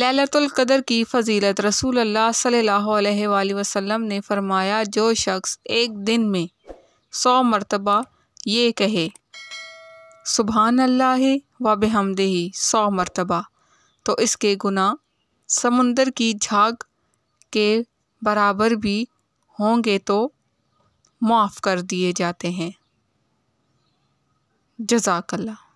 ललतुल्कदर की फ़जीलत रसूल अल्लाह वसल्लम ने फरमाया जो शख्स एक दिन में सौ मरतबा ये कहे सुबहान अल्लाह व बेहमद सौ मरतबा तो इसके गुनाह समुंदर की झाग के बराबर भी होंगे तो माफ़ कर दिए जाते हैं जजाकल्ला